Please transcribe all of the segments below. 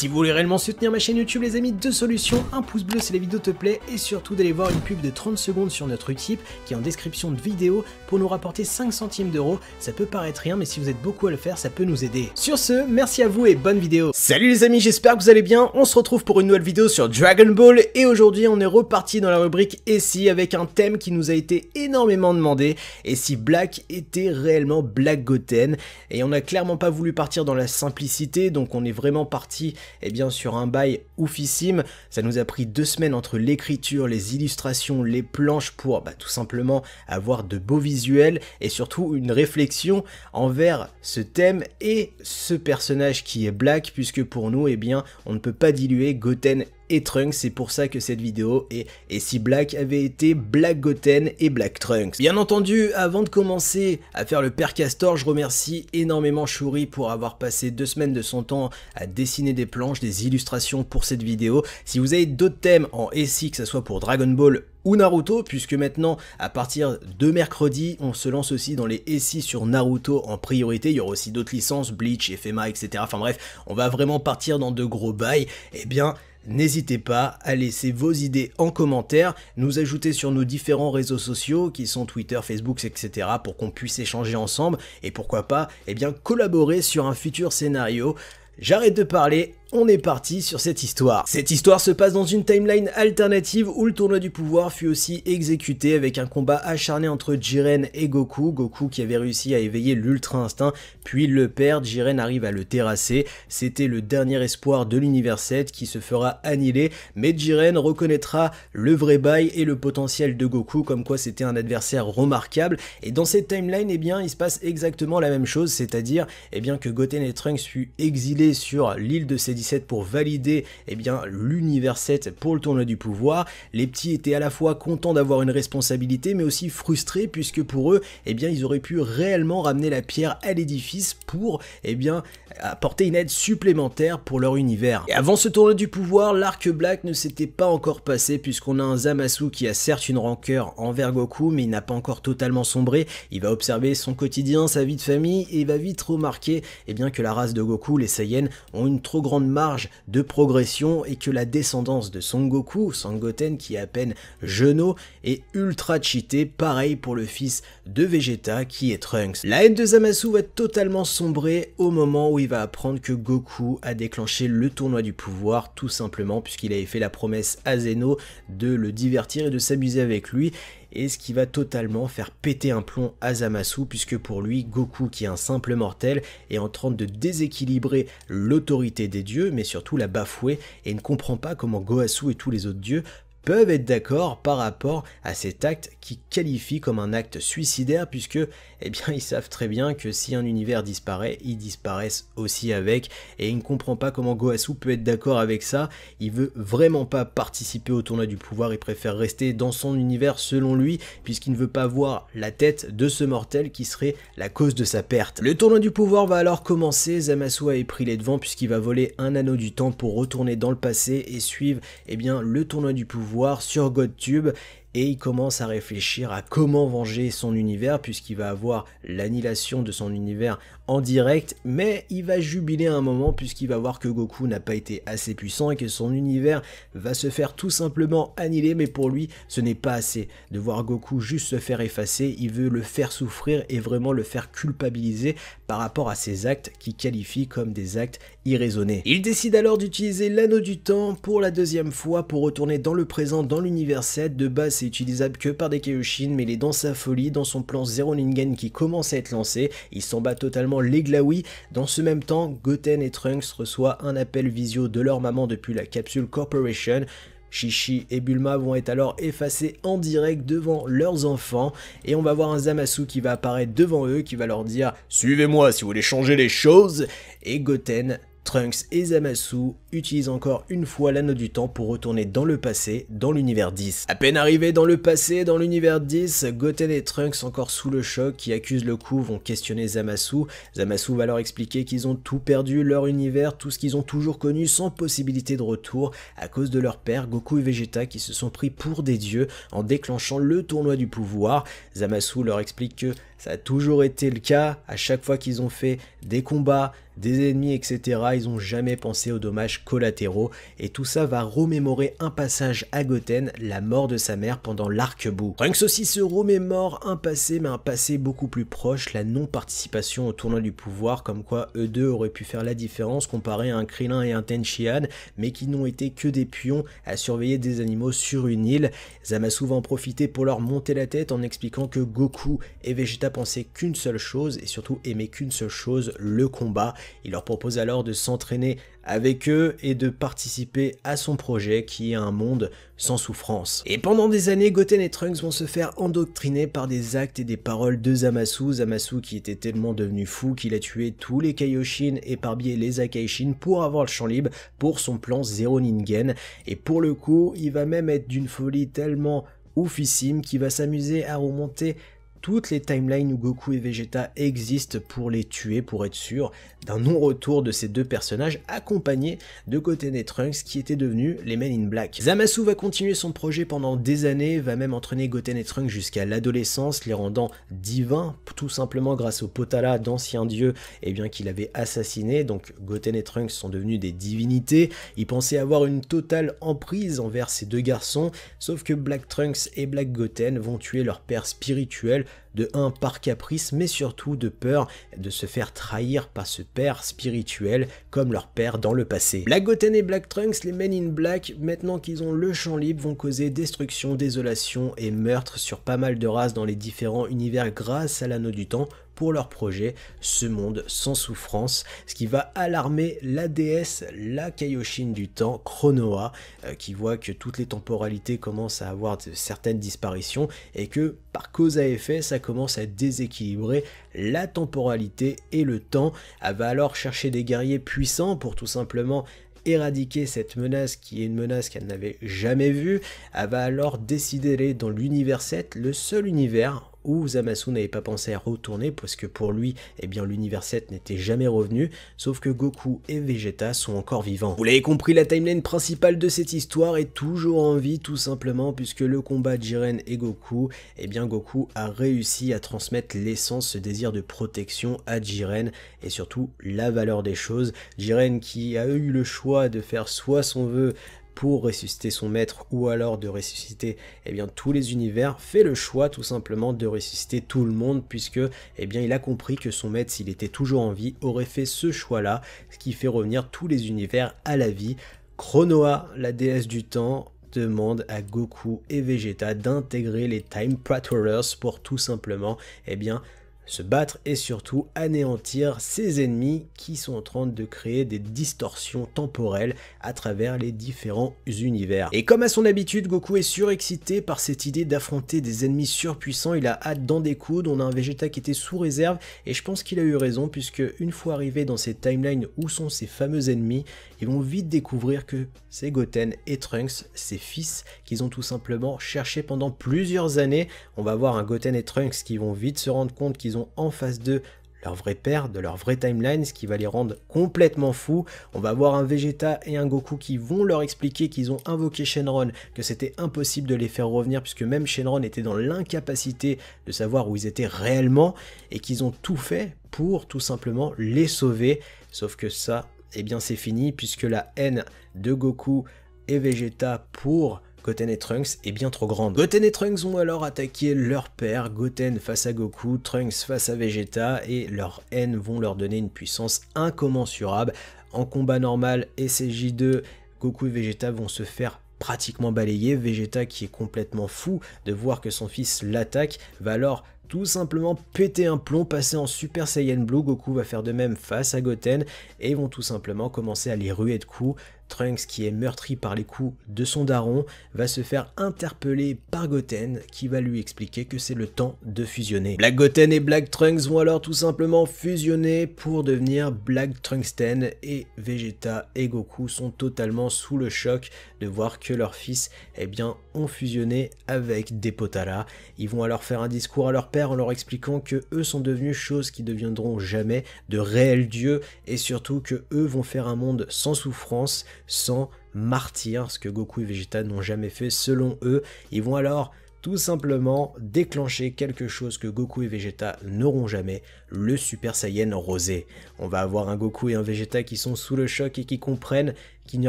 Si vous voulez réellement soutenir ma chaîne YouTube les amis, deux solutions, un pouce bleu si la vidéo te plaît et surtout d'aller voir une pub de 30 secondes sur notre Utip qui est en description de vidéo pour nous rapporter 5 centimes d'euros, ça peut paraître rien mais si vous êtes beaucoup à le faire ça peut nous aider. Sur ce, merci à vous et bonne vidéo Salut les amis, j'espère que vous allez bien, on se retrouve pour une nouvelle vidéo sur Dragon Ball et aujourd'hui on est reparti dans la rubrique Et si avec un thème qui nous a été énormément demandé, et si Black était réellement Black Goten et on n'a clairement pas voulu partir dans la simplicité donc on est vraiment parti et eh bien sur un bail oufissime. Ça nous a pris deux semaines entre l'écriture, les illustrations, les planches pour bah, tout simplement avoir de beaux visuels et surtout une réflexion envers ce thème et ce personnage qui est Black puisque pour nous eh bien on ne peut pas diluer Goten et Trunks, c'est pour ça que cette vidéo est « Et si Black avait été Black Goten et Black Trunks ?» Bien entendu, avant de commencer à faire le père Castor, je remercie énormément Shuri pour avoir passé deux semaines de son temps à dessiner des planches, des illustrations pour cette vidéo. Si vous avez d'autres thèmes en SI, que ce soit pour Dragon Ball ou Naruto, puisque maintenant, à partir de mercredi, on se lance aussi dans les SI sur Naruto en priorité. Il y aura aussi d'autres licences, Bleach, FMA, etc. Enfin bref, on va vraiment partir dans de gros bails. Eh bien, N'hésitez pas à laisser vos idées en commentaire, nous ajouter sur nos différents réseaux sociaux qui sont Twitter, Facebook, etc. pour qu'on puisse échanger ensemble et pourquoi pas eh bien, collaborer sur un futur scénario. J'arrête de parler, on est parti sur cette histoire. Cette histoire se passe dans une timeline alternative où le tournoi du pouvoir fut aussi exécuté avec un combat acharné entre Jiren et Goku, Goku qui avait réussi à éveiller l'ultra instinct, puis le perd, Jiren arrive à le terrasser, c'était le dernier espoir de l'univers 7 qui se fera annihiler, mais Jiren reconnaîtra le vrai bail et le potentiel de Goku comme quoi c'était un adversaire remarquable, et dans cette timeline, eh bien, il se passe exactement la même chose, c'est-à-dire, eh bien, que Goten et Trunks fut exilé sur l'île de pour valider eh bien l'univers 7 pour le tournoi du pouvoir. Les petits étaient à la fois contents d'avoir une responsabilité mais aussi frustrés puisque pour eux eh bien ils auraient pu réellement ramener la pierre à l'édifice pour eh bien apporter une aide supplémentaire pour leur univers. Et avant ce tournoi du pouvoir, l'arc Black ne s'était pas encore passé puisqu'on a un Zamasu qui a certes une rancœur envers Goku mais il n'a pas encore totalement sombré. Il va observer son quotidien, sa vie de famille et va vite remarquer eh bien que la race de Goku, les Saiyans, ont une trop grande marge de progression et que la descendance de Son Goku, Sangoten qui est à peine genou, est ultra cheatée, pareil pour le fils de Vegeta qui est Trunks. La haine de Zamasu va totalement sombrer au moment où il va apprendre que Goku a déclenché le tournoi du pouvoir, tout simplement puisqu'il avait fait la promesse à Zeno de le divertir et de s'amuser avec lui, et ce qui va totalement faire péter un plomb à Zamasu puisque pour lui, Goku qui est un simple mortel est en train de déséquilibrer l'autorité des dieux mais surtout la bafouer et ne comprend pas comment Goasu et tous les autres dieux peuvent être d'accord par rapport à cet acte qui qualifie comme un acte suicidaire puisque eh bien ils savent très bien que si un univers disparaît, ils disparaissent aussi avec et il ne comprend pas comment Goasu peut être d'accord avec ça, il veut vraiment pas participer au tournoi du pouvoir, il préfère rester dans son univers selon lui puisqu'il ne veut pas voir la tête de ce mortel qui serait la cause de sa perte. Le tournoi du pouvoir va alors commencer, Zamasu a pris les devants puisqu'il va voler un anneau du temps pour retourner dans le passé et suivre eh bien le tournoi du pouvoir sur GodTube et il commence à réfléchir à comment venger son univers puisqu'il va avoir l'annihilation de son univers en direct, mais il va jubiler un moment puisqu'il va voir que Goku n'a pas été assez puissant et que son univers va se faire tout simplement annihiler, mais pour lui ce n'est pas assez. De voir Goku juste se faire effacer, il veut le faire souffrir et vraiment le faire culpabiliser par rapport à ses actes qui qualifie comme des actes irraisonnés. Il décide alors d'utiliser l'anneau du temps pour la deuxième fois pour retourner dans le présent dans l'univers 7 de base c'est utilisable que par des Kaioshin, mais il est dans sa folie, dans son plan Zero Ningen qui commence à être lancé, il s'en bat totalement les Glaoui. Dans ce même temps, Goten et Trunks reçoivent un appel visio de leur maman depuis la capsule Corporation. Shishi et Bulma vont être alors effacés en direct devant leurs enfants et on va voir un Zamasu qui va apparaître devant eux qui va leur dire « Suivez-moi si vous voulez changer les choses » et Goten Trunks et Zamasu utilisent encore une fois l'anneau du temps pour retourner dans le passé, dans l'univers 10. À peine arrivés dans le passé, dans l'univers 10, Goten et Trunks encore sous le choc qui accusent le coup vont questionner Zamasu. Zamasu va leur expliquer qu'ils ont tout perdu, leur univers, tout ce qu'ils ont toujours connu sans possibilité de retour à cause de leur père Goku et Vegeta qui se sont pris pour des dieux en déclenchant le tournoi du pouvoir. Zamasu leur explique que ça a toujours été le cas. À chaque fois qu'ils ont fait des combats, des ennemis, etc., ils n'ont jamais pensé aux dommages collatéraux. Et tout ça va remémorer un passage à Goten, la mort de sa mère pendant l'arc-bout. Rien que ceci se remémore un passé, mais un passé beaucoup plus proche, la non-participation au tournoi du pouvoir, comme quoi eux deux auraient pu faire la différence comparé à un Krillin et un Tenchihan, mais qui n'ont été que des pions à surveiller des animaux sur une île. Zamasu va en profiter pour leur monter la tête en expliquant que Goku et Vegeta penser qu'une seule chose et surtout aimer qu'une seule chose, le combat. Il leur propose alors de s'entraîner avec eux et de participer à son projet qui est un monde sans souffrance. Et pendant des années, Goten et Trunks vont se faire endoctriner par des actes et des paroles de Zamasu, Zamasu qui était tellement devenu fou qu'il a tué tous les Kaioshin et par biais les Akaishin pour avoir le champ libre pour son plan Zero Ningen. Et pour le coup, il va même être d'une folie tellement oufissime qu'il va s'amuser à remonter toutes les timelines où Goku et Vegeta existent pour les tuer, pour être sûr d'un non-retour de ces deux personnages, accompagnés de Goten et Trunks qui étaient devenus les Men in Black. Zamasu va continuer son projet pendant des années, va même entraîner Goten et Trunks jusqu'à l'adolescence, les rendant divins, tout simplement grâce au Potala d'anciens dieux eh bien qu'il avait assassiné. Donc Goten et Trunks sont devenus des divinités. Il pensait avoir une totale emprise envers ces deux garçons, sauf que Black Trunks et Black Goten vont tuer leur père spirituel de un par caprice, mais surtout de peur de se faire trahir par ce père spirituel comme leur père dans le passé. La Goten et Black Trunks, les Men in Black, maintenant qu'ils ont le champ libre, vont causer destruction, désolation et meurtre sur pas mal de races dans les différents univers grâce à l'anneau du temps pour leur projet, ce monde sans souffrance, ce qui va alarmer la déesse, la Kaioshin du temps, Chronoa, euh, qui voit que toutes les temporalités commencent à avoir certaines disparitions et que par cause à effet, ça commence à déséquilibrer la temporalité et le temps. Elle va alors chercher des guerriers puissants pour tout simplement éradiquer cette menace qui est une menace qu'elle n'avait jamais vue, elle va alors décider d'aller dans l'univers 7, le seul univers où Zamasu n'avait pas pensé à retourner parce que pour lui, eh bien l'univers 7 n'était jamais revenu, sauf que Goku et Vegeta sont encore vivants. Vous l'avez compris, la timeline principale de cette histoire est toujours en vie tout simplement puisque le combat de Jiren et Goku, eh bien Goku a réussi à transmettre l'essence, ce désir de protection à Jiren et surtout la valeur des choses. Jiren qui a eu le choix de faire soit son vœu pour ressusciter son maître ou alors de ressusciter eh bien, tous les univers, fait le choix tout simplement de ressusciter tout le monde puisque eh bien, il a compris que son maître, s'il était toujours en vie, aurait fait ce choix-là, ce qui fait revenir tous les univers à la vie. Chronoa, la déesse du temps, demande à Goku et Vegeta d'intégrer les Time Prattlers pour tout simplement eh bien, se battre et surtout anéantir ses ennemis qui sont en train de créer des distorsions temporelles à travers les différents univers. Et comme à son habitude, Goku est surexcité par cette idée d'affronter des ennemis surpuissants, il a hâte dans des coudes on a un Vegeta qui était sous réserve et je pense qu'il a eu raison puisque une fois arrivé dans ces timelines où sont ces fameux ennemis, ils vont vite découvrir que c'est Goten et Trunks, ses fils, qu'ils ont tout simplement cherché pendant plusieurs années. On va voir un Goten et Trunks qui vont vite se rendre compte qu'ils ont en face d'eux leur vrai père, de leur vrai timeline, ce qui va les rendre complètement fous. On va voir un Vegeta et un Goku qui vont leur expliquer qu'ils ont invoqué Shenron, que c'était impossible de les faire revenir puisque même Shenron était dans l'incapacité de savoir où ils étaient réellement et qu'ils ont tout fait pour tout simplement les sauver. Sauf que ça, eh bien c'est fini puisque la haine de Goku et Vegeta pour Goten et Trunks est bien trop grande. Goten et Trunks vont alors attaqué leur père, Goten face à Goku, Trunks face à Vegeta, et leur haine vont leur donner une puissance incommensurable. En combat normal et 2 Goku et Vegeta vont se faire pratiquement balayer. Vegeta, qui est complètement fou de voir que son fils l'attaque, va alors tout simplement péter un plomb, passer en Super Saiyan Blue, Goku va faire de même face à Goten, et vont tout simplement commencer à les ruer de coups. Trunks, qui est meurtri par les coups de son daron, va se faire interpeller par Goten, qui va lui expliquer que c'est le temps de fusionner. Black Goten et Black Trunks vont alors tout simplement fusionner pour devenir Black Ten et Vegeta et Goku sont totalement sous le choc de voir que leurs fils, eh bien, ont fusionné avec Depotara Ils vont alors faire un discours à leur père en leur expliquant que eux sont devenus choses qui deviendront jamais de réels dieux et surtout que eux vont faire un monde sans souffrance, sans martyrs, ce que Goku et Vegeta n'ont jamais fait selon eux. Ils vont alors tout simplement déclencher quelque chose que Goku et Vegeta n'auront jamais, le Super Saiyan rosé. On va avoir un Goku et un Vegeta qui sont sous le choc et qui comprennent qu'il n'y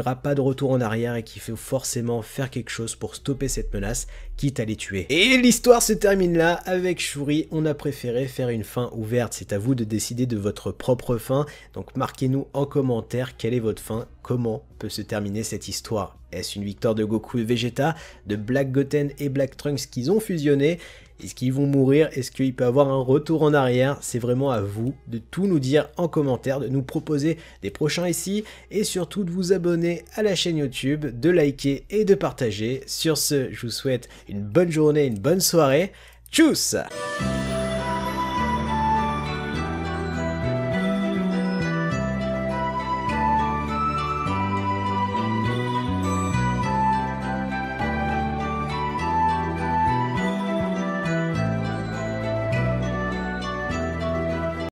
aura pas de retour en arrière et qu'il faut forcément faire quelque chose pour stopper cette menace, quitte à les tuer. Et l'histoire se termine là, avec Shuri, on a préféré faire une fin ouverte, c'est à vous de décider de votre propre fin, donc marquez-nous en commentaire quelle est votre fin, comment peut se terminer cette histoire. Est-ce une victoire de Goku et Vegeta, de Black Goten et Black Trunks qu'ils ont fusionné est-ce qu'ils vont mourir Est-ce qu'il peut avoir un retour en arrière C'est vraiment à vous de tout nous dire en commentaire, de nous proposer des prochains ici et surtout de vous abonner à la chaîne YouTube, de liker et de partager. Sur ce, je vous souhaite une bonne journée, une bonne soirée. Tchuss